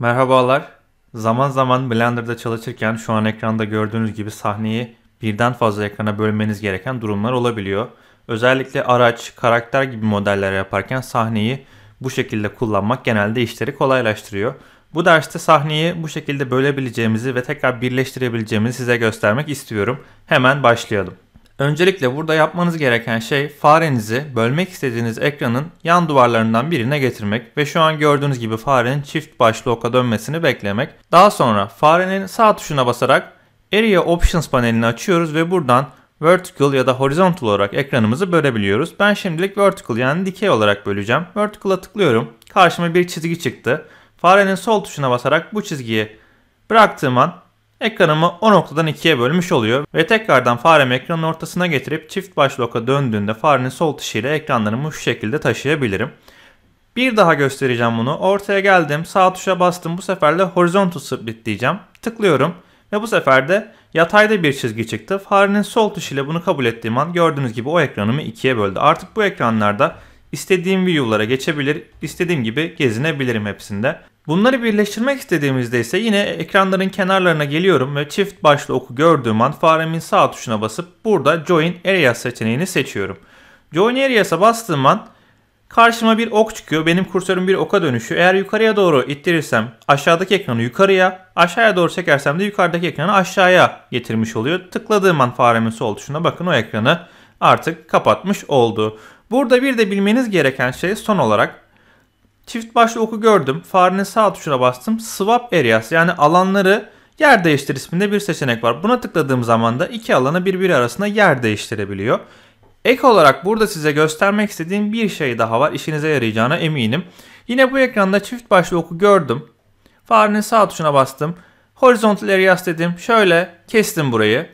Merhabalar. Zaman zaman Blender'da çalışırken şu an ekranda gördüğünüz gibi sahneyi birden fazla ekrana bölmeniz gereken durumlar olabiliyor. Özellikle araç, karakter gibi modeller yaparken sahneyi bu şekilde kullanmak genelde işleri kolaylaştırıyor. Bu derste sahneyi bu şekilde bölebileceğimizi ve tekrar birleştirebileceğimizi size göstermek istiyorum. Hemen başlayalım. Öncelikle burada yapmanız gereken şey farenizi bölmek istediğiniz ekranın yan duvarlarından birine getirmek ve şu an gördüğünüz gibi farenin çift başlı oka dönmesini beklemek. Daha sonra farenin sağ tuşuna basarak Area Options panelini açıyoruz ve buradan vertical ya da horizontal olarak ekranımızı bölebiliyoruz. Ben şimdilik vertical yani dikey olarak böleceğim. Vertical'a tıklıyorum. Karşıma bir çizgi çıktı. Farenin sol tuşuna basarak bu çizgiyi bıraktığım an Ekranımı o noktadan ikiye bölmüş oluyor ve tekrardan faremi ekranın ortasına getirip çift baş loka döndüğünde farenin sol tuşuyla ekranlarımı şu şekilde taşıyabilirim. Bir daha göstereceğim bunu. Ortaya geldim. Sağ tuşa bastım. Bu sefer de horizontal split diyeceğim. Tıklıyorum. Ve bu sefer de yatayda bir çizgi çıktı. Farenin sol tuşuyla bunu kabul ettiğim an gördüğünüz gibi o ekranımı ikiye böldü. Artık bu ekranlarda istediğim view'lara geçebilir, istediğim gibi gezinebilirim hepsinde. Bunları birleştirmek istediğimizde ise yine ekranların kenarlarına geliyorum ve çift başlı oku gördüğüm an faremin sağ tuşuna basıp burada Join Area seçeneğini seçiyorum. Join Areas'a bastığım an karşıma bir ok çıkıyor. Benim kursörüm bir oka dönüşüyor. Eğer yukarıya doğru ittirirsem aşağıdaki ekranı yukarıya, aşağıya doğru çekersem de yukarıdaki ekranı aşağıya getirmiş oluyor. Tıkladığım an faremin sol tuşuna bakın o ekranı artık kapatmış oldu. Burada bir de bilmeniz gereken şey son olarak Çift başlı oku gördüm. Farenin sağ tuşuna bastım. Swap areas yani alanları yer değiştir isminde bir seçenek var. Buna tıkladığım zaman da iki alanı birbiri arasında yer değiştirebiliyor. Ek olarak burada size göstermek istediğim bir şey daha var. İşinize yarayacağına eminim. Yine bu ekranda çift başlı oku gördüm. Farenin sağ tuşuna bastım. Horizontal areas dedim. Şöyle kestim burayı.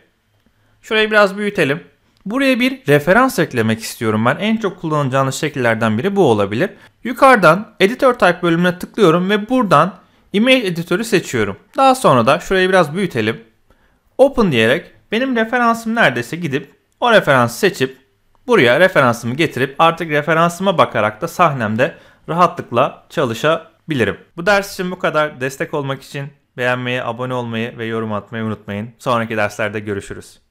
Şurayı biraz büyütelim. Buraya bir referans eklemek istiyorum ben. En çok kullanacağınız şekillerden biri bu olabilir. Yukarıdan Editor Type bölümüne tıklıyorum ve buradan Image Editör'ü seçiyorum. Daha sonra da şurayı biraz büyütelim. Open diyerek benim referansım neredeyse gidip o referansı seçip buraya referansımı getirip artık referansıma bakarak da sahnemde rahatlıkla çalışabilirim. Bu ders için bu kadar. Destek olmak için beğenmeyi, abone olmayı ve yorum atmayı unutmayın. Sonraki derslerde görüşürüz.